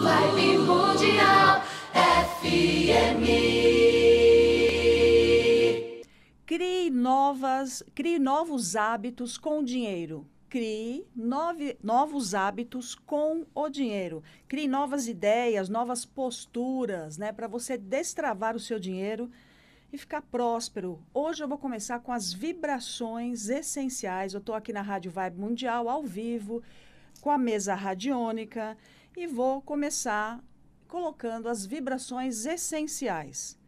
Live Mundial FM. Crie, novas, crie novos hábitos com o dinheiro. Crie nove, novos hábitos com o dinheiro. Crie novas ideias, novas posturas, né? Para você destravar o seu dinheiro e ficar próspero. Hoje eu vou começar com as vibrações essenciais. Eu estou aqui na Rádio Vibe Mundial, ao vivo, com a mesa radiônica e vou começar colocando as vibrações essenciais.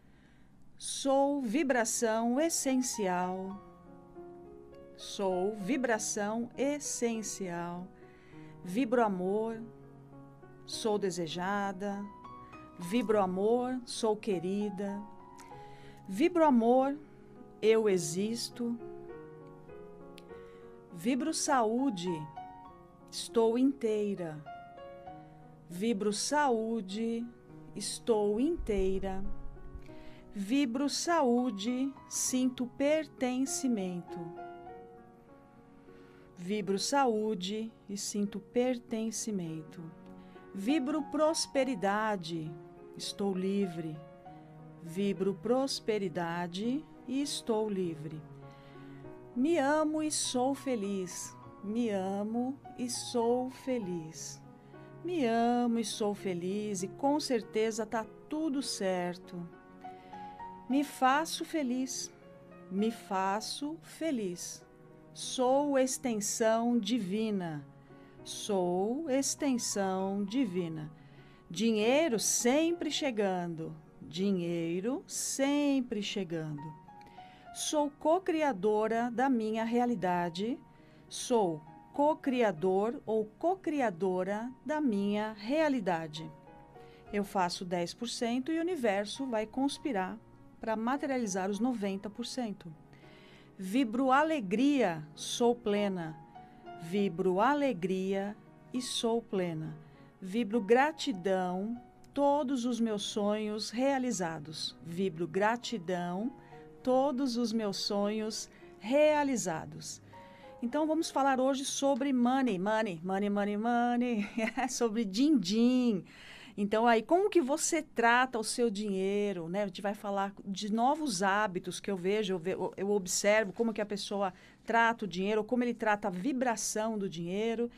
Sou vibração essencial. Sou vibração essencial. Vibro amor, sou desejada. Vibro amor, sou querida. Vibro amor, eu existo. Vibro saúde, estou inteira. Vibro saúde, estou inteira. Vibro saúde, sinto pertencimento. Vibro saúde e sinto pertencimento. Vibro prosperidade, estou livre. Vibro prosperidade e estou livre. Me amo e sou feliz. Me amo e sou feliz. Me amo e sou feliz e com certeza tá tudo certo. Me faço feliz. Me faço feliz. Sou extensão divina. Sou extensão divina. Dinheiro sempre chegando. Dinheiro sempre chegando. Sou co-criadora da minha realidade. Sou co-criador ou co-criadora da minha realidade. Eu faço 10% e o universo vai conspirar para materializar os 90%. Vibro alegria, sou plena. Vibro alegria e sou plena. Vibro gratidão, todos os meus sonhos realizados. Vibro gratidão, todos os meus sonhos realizados então vamos falar hoje sobre money, money, money, money, money, sobre din-din. Então aí como que você trata o seu dinheiro, né? A gente vai falar de novos hábitos que eu vejo, eu, ve eu observo como que a pessoa trata o dinheiro, como ele trata a vibração do dinheiro.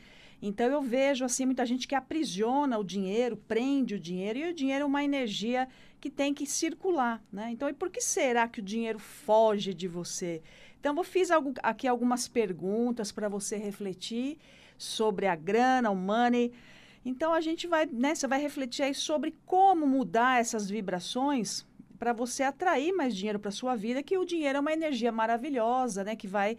Então eu vejo assim muita gente que aprisiona o dinheiro, prende o dinheiro e o dinheiro é uma energia que tem que circular, né? Então e por que será que o dinheiro foge de você? Então eu fiz algo, aqui algumas perguntas para você refletir sobre a grana, o money. Então a gente vai, né, você vai refletir aí sobre como mudar essas vibrações para você atrair mais dinheiro para sua vida, que o dinheiro é uma energia maravilhosa, né, que vai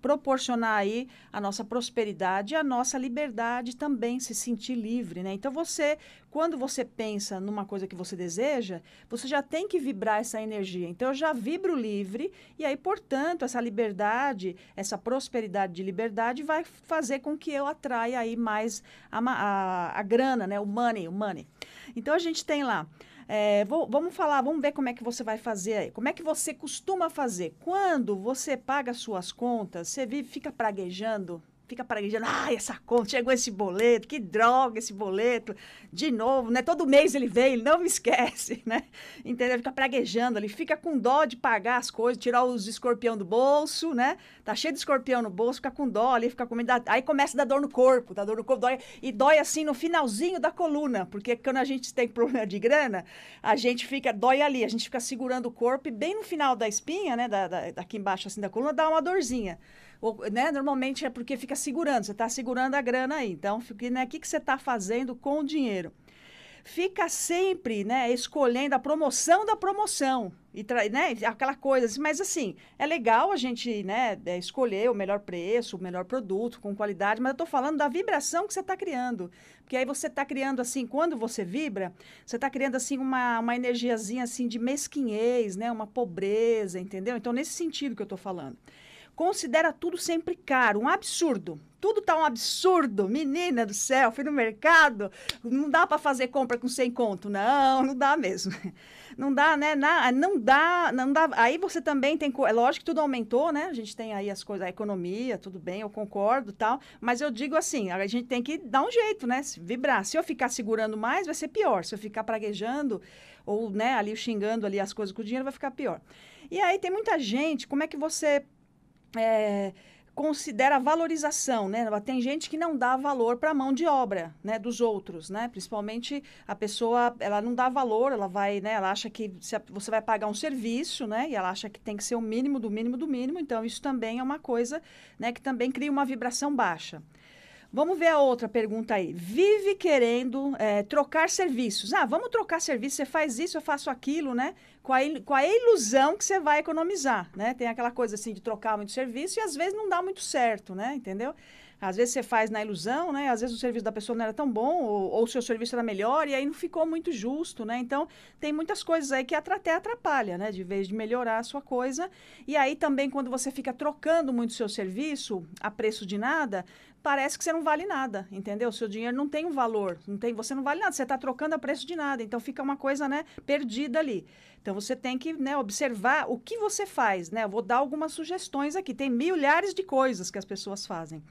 proporcionar aí a nossa prosperidade, a nossa liberdade também, se sentir livre, né? Então você, quando você pensa numa coisa que você deseja, você já tem que vibrar essa energia. Então eu já vibro livre e aí, portanto, essa liberdade, essa prosperidade de liberdade vai fazer com que eu atraia aí mais a, a, a grana, né, o money, o money. Então a gente tem lá. É, vou, vamos falar, vamos ver como é que você vai fazer aí. Como é que você costuma fazer? Quando você paga suas contas, você vive, fica praguejando fica praguejando, ah, essa conta, chegou esse boleto, que droga esse boleto, de novo, né? Todo mês ele vem, ele não me esquece, né? Entendeu? Fica praguejando ali, fica com dó de pagar as coisas, tirar os escorpião do bolso, né? Tá cheio de escorpião no bolso, fica com dó ali, fica com medo, aí começa a dar dor no corpo, dá dor no corpo, dói, e dói assim no finalzinho da coluna, porque quando a gente tem problema de grana, a gente fica, dói ali, a gente fica segurando o corpo e bem no final da espinha, né, da, da, daqui embaixo assim da coluna, dá uma dorzinha né, normalmente é porque fica segurando, você está segurando a grana aí. Então, né, o né, que, que você está fazendo com o dinheiro? Fica sempre né, escolhendo a promoção da promoção. E né, aquela coisa, assim. mas assim, é legal a gente né, é, escolher o melhor preço, o melhor produto, com qualidade, mas eu estou falando da vibração que você está criando. Porque aí você está criando assim, quando você vibra, você está criando assim uma, uma energiazinha assim de mesquinhez, né, uma pobreza, entendeu? Então, nesse sentido que eu estou falando considera tudo sempre caro, um absurdo. Tudo tá um absurdo, menina do céu, fui no mercado, não dá para fazer compra com 100 conto, não, não dá mesmo. Não dá, né? Não, dá, não dá. Aí você também tem, é lógico que tudo aumentou, né? A gente tem aí as coisas, a economia, tudo bem, eu concordo, tal, mas eu digo assim, a gente tem que dar um jeito, né? Se vibrar. Se eu ficar segurando mais, vai ser pior. Se eu ficar praguejando ou, né, ali xingando ali as coisas com o dinheiro, vai ficar pior. E aí tem muita gente, como é que você é, considera valorização, né? Tem gente que não dá valor para a mão de obra, né, dos outros, né? Principalmente a pessoa, ela não dá valor, ela vai, né, ela acha que você vai pagar um serviço, né, e ela acha que tem que ser o mínimo do mínimo do mínimo, então isso também é uma coisa, né, que também cria uma vibração baixa. Vamos ver a outra pergunta aí. Vive querendo é, trocar serviços. Ah, vamos trocar serviço, você faz isso, eu faço aquilo, né? Com a, com a ilusão que você vai economizar, né? Tem aquela coisa assim de trocar muito serviço e às vezes não dá muito certo, né? Entendeu? Às vezes você faz na ilusão, né? Às vezes o serviço da pessoa não era tão bom, ou, ou o seu serviço era melhor, e aí não ficou muito justo, né? Então, tem muitas coisas aí que até atrapalha, né? De vez de melhorar a sua coisa. E aí também, quando você fica trocando muito o seu serviço a preço de nada, parece que você não vale nada, entendeu? Seu dinheiro não tem um valor, não tem, você não vale nada, você está trocando a preço de nada, então fica uma coisa, né, perdida ali. Então você tem que, né, observar o que você faz, né? Eu vou dar algumas sugestões aqui. Tem milhares de coisas que as pessoas fazem.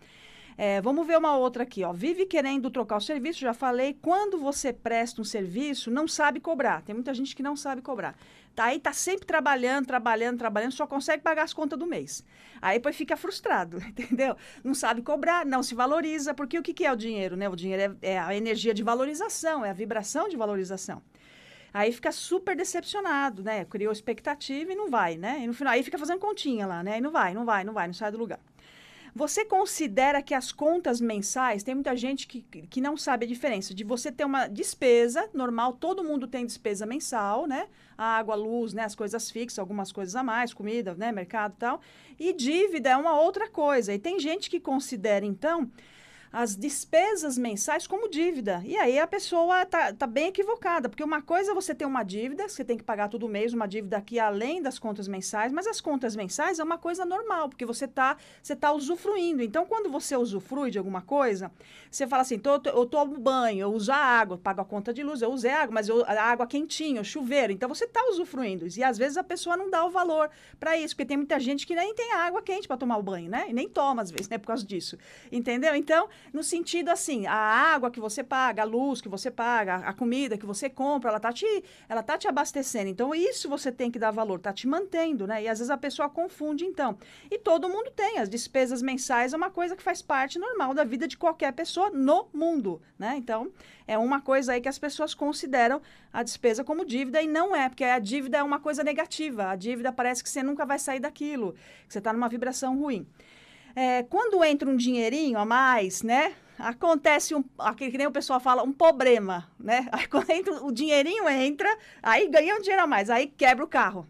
É, vamos ver uma outra aqui, ó. Vive querendo trocar o serviço, já falei. Quando você presta um serviço, não sabe cobrar. Tem muita gente que não sabe cobrar. Tá aí, tá sempre trabalhando, trabalhando, trabalhando, só consegue pagar as contas do mês. Aí depois fica frustrado, entendeu? Não sabe cobrar, não se valoriza, porque o que, que é o dinheiro, né? O dinheiro é, é a energia de valorização, é a vibração de valorização. Aí fica super decepcionado, né? Criou expectativa e não vai, né? E no final aí fica fazendo continha lá, né? E não vai, não vai, não vai, não sai do lugar. Você considera que as contas mensais, tem muita gente que, que não sabe a diferença, de você ter uma despesa normal, todo mundo tem despesa mensal, né? A água, a luz, né? as coisas fixas, algumas coisas a mais, comida, né? mercado e tal. E dívida é uma outra coisa. E tem gente que considera, então, as despesas mensais como dívida. E aí a pessoa está tá bem equivocada, porque uma coisa é você ter uma dívida, você tem que pagar todo mês uma dívida aqui além das contas mensais, mas as contas mensais é uma coisa normal, porque você está você tá usufruindo. Então, quando você usufrui de alguma coisa, você fala assim, tô, eu tomo banho, eu uso a água, pago a conta de luz, eu usei água, mas eu, a água quentinha, chuveiro. Então, você está usufruindo. E às vezes a pessoa não dá o valor para isso, porque tem muita gente que nem tem água quente para tomar o banho, né? E nem toma às vezes, né? Por causa disso. Entendeu? Então, no sentido assim, a água que você paga, a luz que você paga, a comida que você compra, ela tá te, ela tá te abastecendo. Então isso você tem que dar valor, tá te mantendo, né? E às vezes a pessoa confunde então. E todo mundo tem as despesas mensais, é uma coisa que faz parte normal da vida de qualquer pessoa no mundo, né? Então, é uma coisa aí que as pessoas consideram a despesa como dívida e não é, porque a dívida é uma coisa negativa. A dívida parece que você nunca vai sair daquilo, que você está numa vibração ruim é, quando entra um dinheirinho a mais, né? Acontece um, aquele que nem o pessoal fala, um problema, né? Aí quando entra, o dinheirinho entra, aí ganha um dinheiro a mais, aí quebra o carro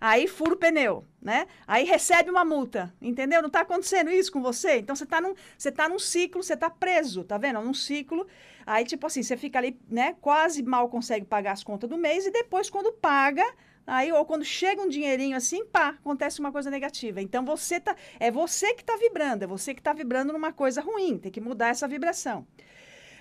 aí fura o pneu, né? Aí recebe uma multa, entendeu? Não está acontecendo isso com você? Então você está num, você tá num ciclo, você está preso, tá vendo? Num ciclo. Aí, tipo assim, você fica ali, né? Quase mal consegue pagar as contas do mês e depois, quando paga, Aí, ou quando chega um dinheirinho assim, pá, acontece uma coisa negativa. Então você tá. É você que está vibrando, é você que está vibrando numa coisa ruim. Tem que mudar essa vibração.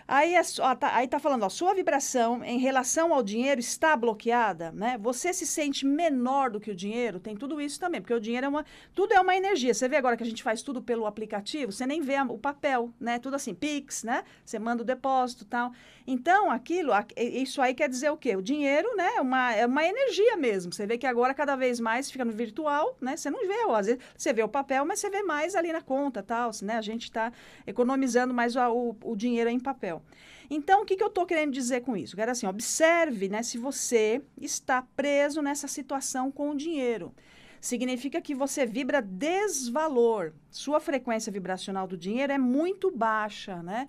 Aí, ó, tá, aí tá falando, a sua vibração em relação ao dinheiro está bloqueada, né? Você se sente menor do que o dinheiro, tem tudo isso também, porque o dinheiro é uma. Tudo é uma energia. Você vê agora que a gente faz tudo pelo aplicativo, você nem vê o papel, né? Tudo assim, Pix, né? Você manda o depósito tal. Então, aquilo, isso aí quer dizer o quê? O dinheiro, né? É uma, é uma energia mesmo. Você vê que agora cada vez mais fica no virtual, né? Você não vê, ó, às vezes você vê o papel, mas você vê mais ali na conta tal, né? A gente está economizando mais o, o dinheiro em papel papel. Então, o que, que eu estou querendo dizer com isso? Quero assim, observe né, se você está preso nessa situação com o dinheiro. Significa que você vibra desvalor. Sua frequência vibracional do dinheiro é muito baixa, né?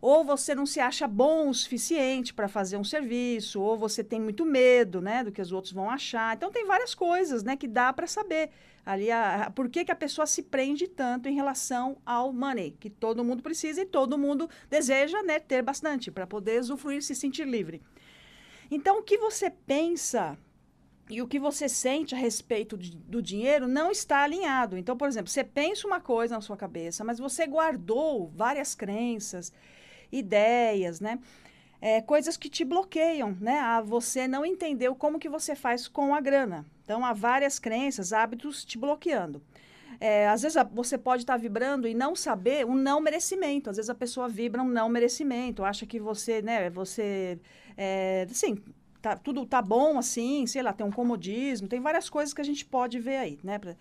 ou você não se acha bom o suficiente para fazer um serviço, ou você tem muito medo, né, do que os outros vão achar. Então tem várias coisas, né, que dá para saber ali a, por que, que a pessoa se prende tanto em relação ao money, que todo mundo precisa e todo mundo deseja né, ter bastante para poder usufruir, e se sentir livre. Então, o que você pensa e o que você sente a respeito de, do dinheiro não está alinhado. Então, por exemplo, você pensa uma coisa na sua cabeça, mas você guardou várias crenças, ideias, né? É, coisas que te bloqueiam, né? a você não entendeu como que você faz com a grana. Então, há várias crenças, hábitos te bloqueando. É, às vezes você pode estar tá vibrando e não saber um não merecimento. Às vezes a pessoa vibra um não merecimento, acha que você, né, você, é, assim, tá, tudo tá bom assim, sei lá, tem um comodismo, tem várias coisas que a gente pode ver aí, né? Pra,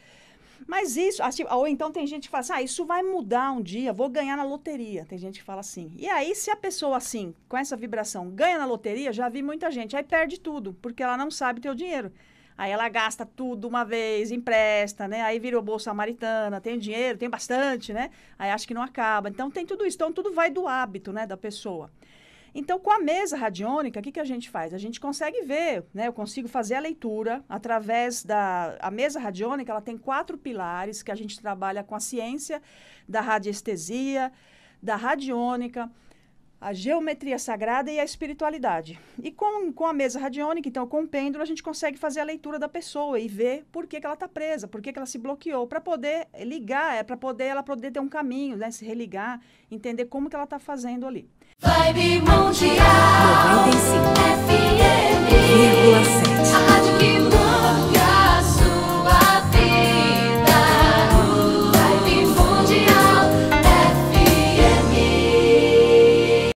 mas isso, assim, ou então tem gente que fala assim, ah, isso vai mudar um dia, vou ganhar na loteria. Tem gente que fala assim. E aí, se a pessoa, assim, com essa vibração, ganha na loteria, já vi muita gente, aí perde tudo, porque ela não sabe ter o dinheiro. Aí ela gasta tudo uma vez, empresta, né? Aí virou Bolsa samaritana, tem dinheiro, tem bastante, né? Aí acho que não acaba. Então tem tudo isso. Então tudo vai do hábito, né, da pessoa. Então, com a mesa radiônica, o que, que a gente faz? A gente consegue ver, né? Eu consigo fazer a leitura através da... A mesa radiônica, ela tem quatro pilares que a gente trabalha com a ciência da radiestesia, da radiônica, a geometria sagrada e a espiritualidade. E com, com a mesa radiônica, então, com o pêndulo, a gente consegue fazer a leitura da pessoa e ver por que, que ela está presa, por que, que ela se bloqueou, para poder ligar, é para poder ela poder ter um caminho, né, se religar, entender como que ela está fazendo ali. Vibe Mundial 95,5